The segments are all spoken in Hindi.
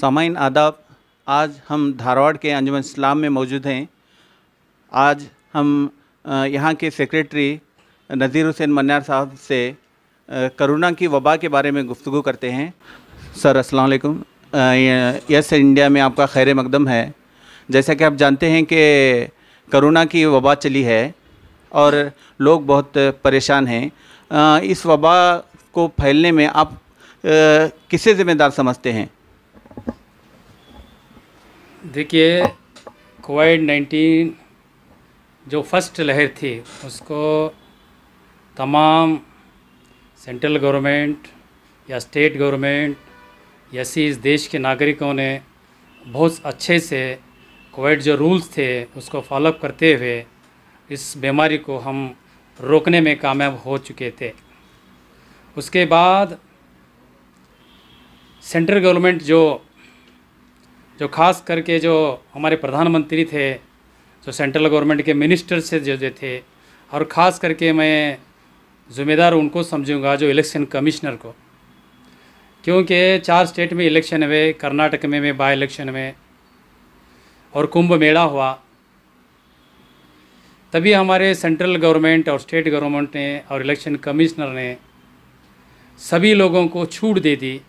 सामाइन आदाब आज हम धारवाड़ के अंजुमन इस्लाम में मौजूद हैं आज हम यहाँ के सेक्रेटरी नज़ीर हुसैन मन्यार साहब से करोना की वबा के बारे में गुफ्तु करते हैं सर असलकुम वालेकुम यस इंडिया में आपका खैर मकदम है जैसा कि आप जानते हैं कि करोना की वबा चली है और लोग बहुत परेशान हैं इस वबा को फैलने में आप किसे ज़िम्मेदार समझते हैं देखिए कोविड नाइन्टीन जो फर्स्ट लहर थी उसको तमाम सेंट्रल गवर्नमेंट या स्टेट गवर्नमेंट या इस देश के नागरिकों ने बहुत अच्छे से कोविड जो रूल्स थे उसको फॉलोअप करते हुए इस बीमारी को हम रोकने में कामयाब हो चुके थे उसके बाद सेंट्रल गवर्नमेंट जो जो खास करके जो हमारे प्रधानमंत्री थे जो सेंट्रल गवर्नमेंट के मिनिस्टर से जो थे और ख़ास करके मैं ज़िम्मेदार उनको समझूंगा जो इलेक्शन कमिश्नर को क्योंकि चार स्टेट में इलेक्शन हुए कर्नाटक में में बाई इलेक्शन में और कुंभ मेला हुआ तभी हमारे सेंट्रल गवर्नमेंट और स्टेट गवर्नमेंट ने और इलेक्शन कमिश्नर ने सभी लोगों को छूट दे दी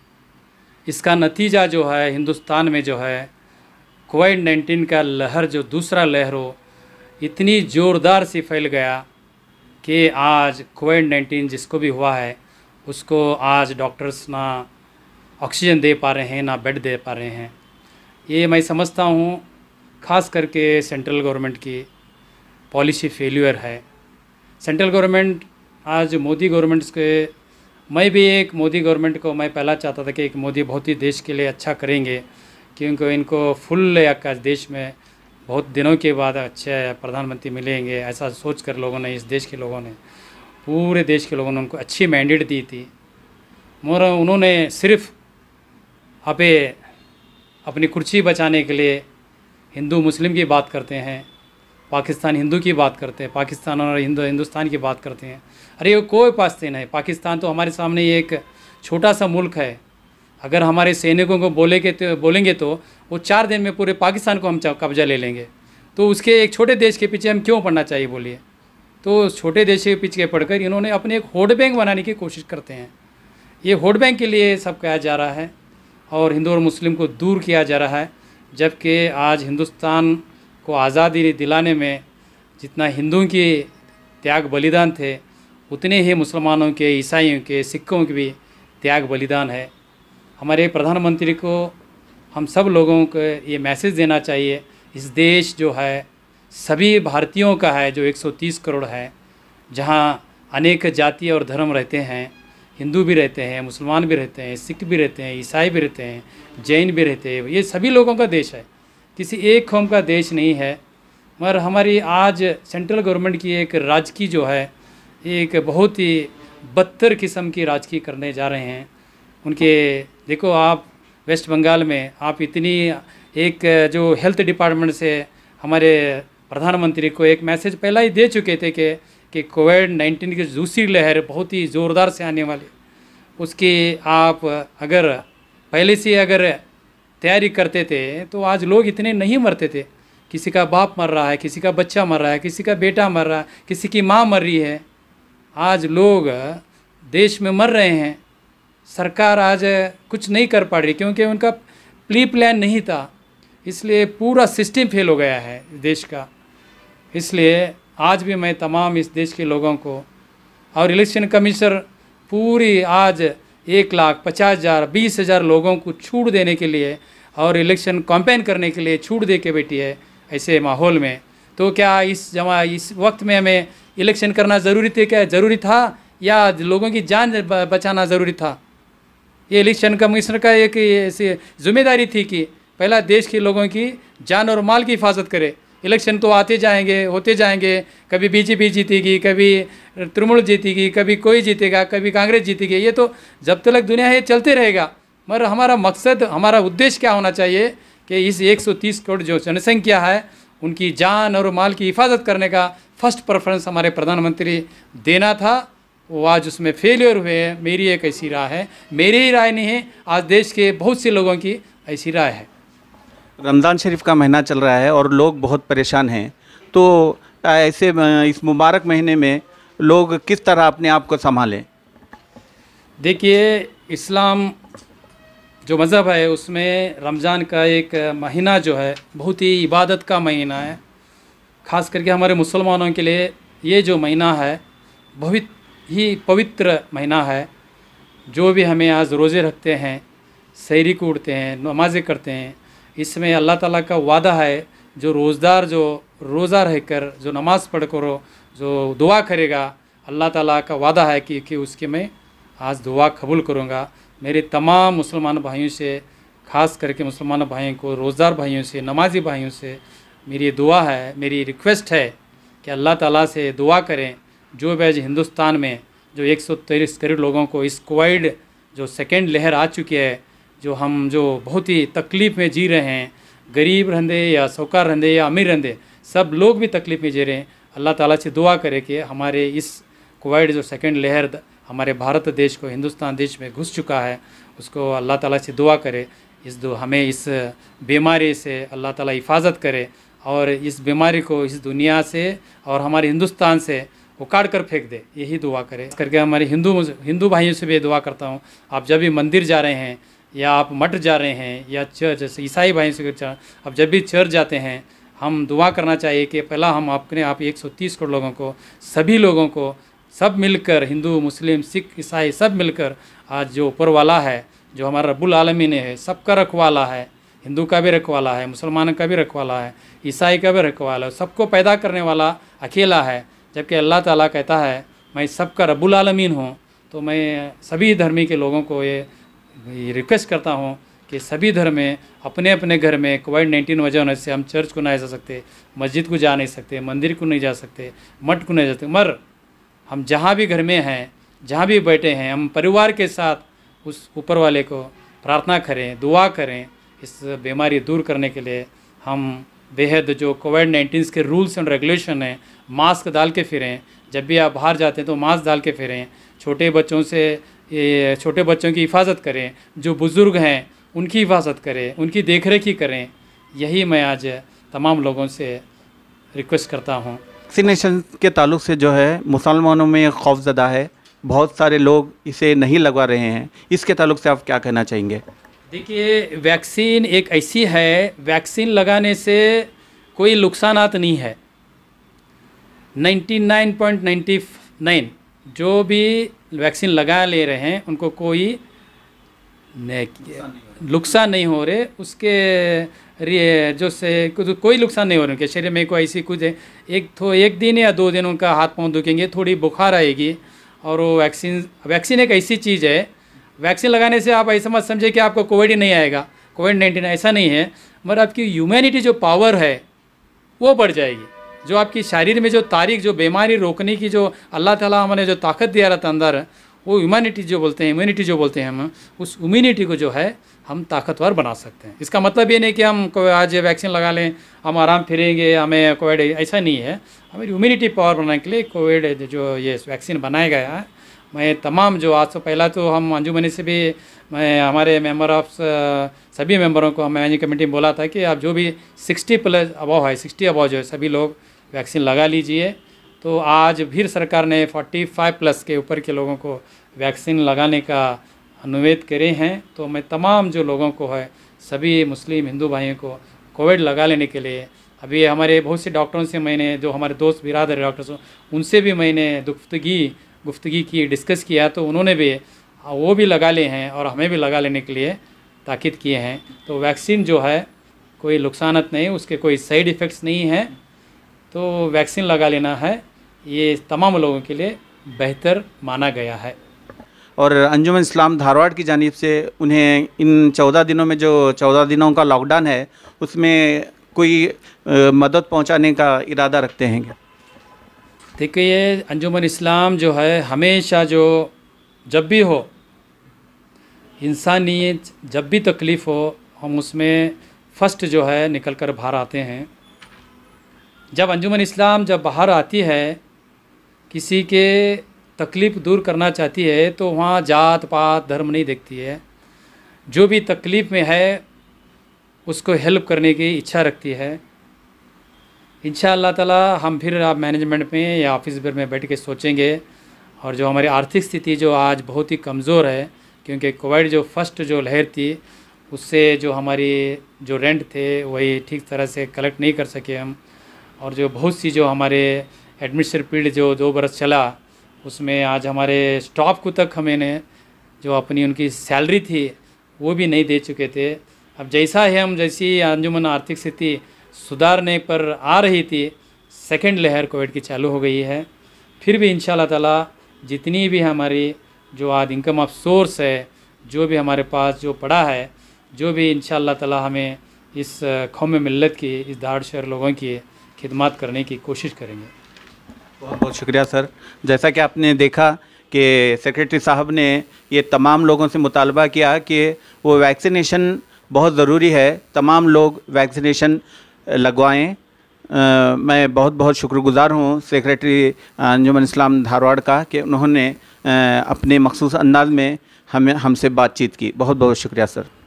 इसका नतीजा जो है हिंदुस्तान में जो है कोविड नाइन्टीन का लहर जो दूसरा लहर हो इतनी ज़ोरदार सी फैल गया कि आज कोविड नाइन्टीन जिसको भी हुआ है उसको आज डॉक्टर्स ना ऑक्सीजन दे पा रहे हैं ना बेड दे पा रहे हैं ये मैं समझता हूँ खास करके सेंट्रल गवर्नमेंट की पॉलिसी फेल्यूर है सेंट्रल गवर्नमेंट आज मोदी गवर्नमेंट्स के मैं भी एक मोदी गवर्नमेंट को मैं पहला चाहता था कि एक मोदी बहुत ही देश के लिए अच्छा करेंगे क्योंकि इनको फुल आकाश देश में बहुत दिनों के बाद अच्छे प्रधानमंत्री मिलेंगे ऐसा सोच कर लोगों ने इस देश के लोगों ने पूरे देश के लोगों ने उनको अच्छी मैंडेट दी थी मोर उन्होंने सिर्फ अपे अपनी कुर्सी बचाने के लिए हिंदू मुस्लिम की बात करते हैं पाकिस्तान हिंदू की बात करते हैं पाकिस्तान और हिंदू हिंदुस्तान की बात करते हैं अरे वो कोई पास नहीं पाकिस्तान तो हमारे सामने एक छोटा सा मुल्क है अगर हमारे सैनिकों को बोले के तो बोलेंगे तो वो चार दिन में पूरे पाकिस्तान को हम कब्जा ले लेंगे तो उसके एक छोटे देश के पीछे हम क्यों पढ़ना चाहिए बोलिए तो छोटे देश के पीछे पढ़कर इन्होंने अपने एक होड बैंक बनाने की कोशिश करते हैं ये होड बैंक के लिए सब कहा जा रहा है और हिंदू और मुस्लिम को दूर किया जा रहा है जबकि आज हिंदुस्तान को आज़ादी दिलाने में जितना हिंदुओं के त्याग बलिदान थे उतने ही मुसलमानों के ईसाइयों के सिखों के भी त्याग बलिदान है हमारे प्रधानमंत्री को हम सब लोगों को ये मैसेज देना चाहिए इस देश जो है सभी भारतीयों का है जो 130 करोड़ है जहाँ अनेक जाति और धर्म रहते हैं हिंदू भी रहते हैं मुसलमान भी रहते हैं सिख भी रहते हैं ईसाई भी रहते हैं जैन भी रहते हैं ये सभी लोगों का देश है किसी एक कौम का देश नहीं है मगर हमारी आज सेंट्रल गवर्नमेंट की एक राजकी जो है एक बहुत ही बदतर किस्म की राजकी करने जा रहे हैं उनके देखो आप वेस्ट बंगाल में आप इतनी एक जो हेल्थ डिपार्टमेंट से हमारे प्रधानमंत्री को एक मैसेज पहला ही दे चुके थे कि कि कोविड नाइन्टीन की दूसरी लहर बहुत ही ज़ोरदार से आने वाली उसकी आप अगर पहले से अगर तैयारी करते थे तो आज लोग इतने नहीं मरते थे किसी का बाप मर रहा है किसी का बच्चा मर रहा है किसी का बेटा मर रहा है किसी की माँ मर रही है आज लोग देश में मर रहे हैं सरकार आज कुछ नहीं कर पा रही क्योंकि उनका प्ली प्लान नहीं था इसलिए पूरा सिस्टम फेल हो गया है देश का इसलिए आज भी मैं तमाम इस देश के लोगों को और इलेक्शन कमीशन पूरी आज एक लाख पचास हज़ार बीस हज़ार लोगों को छूट देने के लिए और इलेक्शन कॉम्पेन करने के लिए छूट दे के बैठी है ऐसे माहौल में तो क्या इस जमा इस वक्त में हमें इलेक्शन करना ज़रूरी थे क्या ज़रूरी था या लोगों की जान बचाना ज़रूरी था ये इलेक्शन कमिश्नर का एक ऐसी जिम्मेदारी थी कि पहला देश के लोगों की जान और माल की हिफाजत करे इलेक्शन तो आते जाएंगे होते जाएंगे कभी बीजेपी जीतेगी कभी तृणमूल जीतेगी कभी कोई जीतेगा कभी कांग्रेस जीतेगी ये तो जब तक दुनिया है चलते रहेगा मगर हमारा मकसद हमारा उद्देश्य क्या होना चाहिए कि इस 130 करोड़ जो जनसंख्या है उनकी जान और माल की हिफाजत करने का फर्स्ट प्रेफरेंस हमारे प्रधानमंत्री देना था वो आज उसमें फेलियर हुए हैं मेरी एक ऐसी राय है मेरी ही राय नहीं है आज देश के बहुत से लोगों की ऐसी राय है रमज़ान शरीफ का महीना चल रहा है और लोग बहुत परेशान हैं तो ऐसे इस मुबारक महीने में लोग किस तरह अपने आप को संभालें देखिए इस्लाम जो मज़हब है उसमें रमज़ान का एक महीना जो है बहुत ही इबादत का महीना है ख़ास करके हमारे मुसलमानों के लिए ये जो महीना है बहुत ही पवित्र महीना है जो भी हमें आज रोज़े रखते हैं शहरी को उड़ते हैं नमाज़ें करते हैं इसमें अल्लाह ताला का वादा है जो रोज़दार जो रोज़ा रहकर जो नमाज़ पढ़ करो जो दुआ करेगा अल्लाह ताला का वादा है कि, कि उसके मैं आज दुआ कबूल करूँगा मेरे तमाम मुसलमान भाइयों से खास करके मुसलमान भाइयों को रोज़दार भाइयों से नमाजी भाइयों से मेरी दुआ है मेरी रिक्वेस्ट है कि अल्लाह ताला से दुआ करें जो बैज हिंदुस्तान में जो एक सौ तेईस करोड़ लोगों को इस कोविड जो सेकेंड लहर आ चुकी है जो हम जो बहुत ही तकलीफ़ में जी रहे हैं गरीब रहेंदे या सौकार रहेंदे या अमीर रहेंदे सब लोग भी तकलीफ़ में जी रहे हैं अल्लाह ताला से दुआ करें कि हमारे इस कोविड जो सेकेंड लहर हमारे भारत देश को हिंदुस्तान देश में घुस चुका है उसको अल्लाह ताला से दुआ करे इस दो हमें इस बीमारी से अल्लाह ताला हिफाजत करे और इस बीमारी को इस दुनिया से और हमारे हिंदुस्तान से उकाड़ कर फेंक दे यही दुआ करे करके हमारे हिंदू हिंदू भाइयों से भी दुआ करता हूँ आप जब भी मंदिर जा रहे हैं या आप मठ जा रहे हैं या चर्च ईसाई भाइयों से आप जब भी चर्च जाते हैं हम दुआ करना चाहिए कि पहला हम अपने आप 130 करोड़ लोगों को सभी लोगों को सब मिलकर हिंदू मुस्लिम सिख ईसाई सब मिलकर आज जो ऊपर वाला है जो हमारा रब्बुल आलमीन है सबका रखवाला है हिंदू का भी रखवाला है मुसलमान का भी रखवाला है ईसाई का भी रखवाला है सबको पैदा करने वाला अकेला है जबकि अल्लाह ताला कहता है मैं सबका रबुल आलमीन हूँ तो मैं सभी धर्मी के लोगों को ये, ये रिक्वेस्ट करता हूँ कि सभी धर्म में अपने अपने घर में कोविड नाइन्टीन वजह होने से हम चर्च को नहीं जा सकते मस्जिद को जा नहीं सकते मंदिर को नहीं जा सकते मठ को नहीं जा सकते मर हम जहाँ भी घर में हैं जहाँ भी बैठे हैं हम परिवार के साथ उस ऊपर वाले को प्रार्थना करें दुआ करें इस बीमारी दूर करने के लिए हम बेहद जो कोविड नाइन्टीन के रूल्स एंड रेगुलेशन हैं मास्क डाल के फिरें जब भी आप बाहर जाते हैं तो मास्क डाल के फिरें छोटे बच्चों से छोटे बच्चों की हिफाजत करें जो बुज़ुर्ग हैं उनकी हिफाजत करें उनकी देख रेख ही करें यही मैं आज तमाम लोगों से रिक्वेस्ट करता हूँ वैक्सीनेशन के ताल्लुक से जो है मुसलमानों में खौफजदा है बहुत सारे लोग इसे नहीं लगवा रहे हैं इसके ताल्लुक से आप क्या कहना चाहेंगे देखिए वैक्सीन एक ऐसी है वैक्सीन लगाने से कोई नुकसान नहीं है 99.99 .99 जो भी वैक्सीन लगा ले रहे हैं उनको कोई नुकसान नहीं हो रहे उसके जो से को, कोई नुकसान नहीं हो रहा उनके शरीर में कोई ऐसी कुछ है एक तो एक दिन या दो दिन उनका हाथ पाँव दुखेंगे थोड़ी बुखार आएगी और वो वैक्सीन वैक्सीन एक ऐसी चीज़ है वैक्सीन लगाने से आप ऐसा मत समझे कि आपको कोविड ही नहीं आएगा कोविड नाइन्टीन ऐसा नहीं है मगर आपकी ह्यूमैनिटी जो पावर है वो बढ़ जाएगी जो आपकी शरीर में जो तारीख जो बीमारी रोकने की जो अल्लाह ताला हमने जो ताकत दिया रहा था अंदर वो ह्यूमैनिटी जो बोलते हैं इम्यूनिटी जो बोलते हैं हम उस इम्यूनिटी को जो है हम ताकतवर बना सकते हैं इसका मतलब ये नहीं कि हम आज वैक्सीन लगा लें हम आराम फिरेंगे हमें कोविड ऐसा नहीं है हमें इम्यूनिटी पावर बनाने के लिए कोविड जो ये वैक्सीन बनाया गया है मैं तमाम जो आज से पहला तो हम अंजुमनी से भी मैं हमारे मेंबर ऑफ सभी मेंबरों को हम मैनेजिंग कमेटी में बोला था कि आप जो भी सिक्सटी प्लस अबाव है सिक्सटी अबाव जो है सभी लोग वैक्सीन लगा लीजिए तो आज फिर सरकार ने 45 प्लस के ऊपर के लोगों को वैक्सीन लगाने का अनुवेद करे हैं तो मैं तमाम जो लोगों को है सभी मुस्लिम हिंदू भाइयों को कोविड लगा लेने के लिए अभी हमारे बहुत से डॉक्टरों से मैंने जो हमारे दोस्त बिरादर डॉक्टर्स उनसे भी मैंने गुफ्तगी गुफ्तगी की डिस्कस किया तो उन्होंने भी हाँ, वो भी लगा लिए हैं और हमें भी लगा लेने के लिए ताकीद किए हैं तो वैक्सीन जो है कोई नुकसानत नहीं उसके कोई साइड इफ़ेक्ट्स नहीं हैं तो वैक्सीन लगा लेना है ये तमाम लोगों के लिए बेहतर माना गया है और अंजुमन इस्लाम धारवाड़ की जानब से उन्हें इन चौदह दिनों में जो चौदह दिनों का लॉकडाउन है उसमें कोई मदद पहुंचाने का इरादा रखते हैं क्या देखिए अंजुमन इस्लाम जो है हमेशा जो जब भी हो इंसानियत जब भी तकलीफ़ हो हम उसमें फ़र्स्ट जो है निकल कर बाहर आते हैं जब अंजुमन इस्लाम जब बाहर आती है किसी के तकलीफ़ दूर करना चाहती है तो वहाँ जात पात धर्म नहीं देखती है जो भी तकलीफ़ में है उसको हेल्प करने की इच्छा रखती है इच्छा अल्लाह ताला हम फिर आप मैनेजमेंट में या ऑफिस भर में बैठ के सोचेंगे और जो हमारी आर्थिक स्थिति जो आज बहुत ही कमज़ोर है क्योंकि कोविड जो फर्स्ट जो लहर थी उससे जो हमारी जो रेंट थे वही ठीक तरह से कलेक्ट नहीं कर सके हम और जो बहुत सी जो हमारे एडमिशन पीरियड जो दो बरस चला उसमें आज हमारे स्टाफ को तक हमें जो अपनी उनकी सैलरी थी वो भी नहीं दे चुके थे अब जैसा है हम जैसी अंजुमन आर्थिक स्थिति सुधारने पर आ रही थी सेकेंड लहर कोविड की चालू हो गई है फिर भी इन ताला जितनी भी हमारी जो आज इनकम ऑफ सोर्स है जो भी हमारे पास जो पड़ा है जो भी इन ताला हमें इस कौम मिलत की इस दाड़ शहर लोगों की खिदमत करने की कोशिश करेंगे बहुत बहुत शुक्रिया सर जैसा कि आपने देखा कि सेक्रेटरी साहब ने ये तमाम लोगों से मुतालबा किया कि वो वैक्सीनेशन बहुत ज़रूरी है तमाम लोग वैक्सीनेशन लगवाएं आ, मैं बहुत बहुत शुक्रगुज़ार हूँ सेक्रेटरी अंजुमन इस्लाम धारवाड़ का कि उन्होंने आ, अपने मखसूस अंदाज में हमें हमसे बातचीत की बहुत बहुत शुक्रिया सर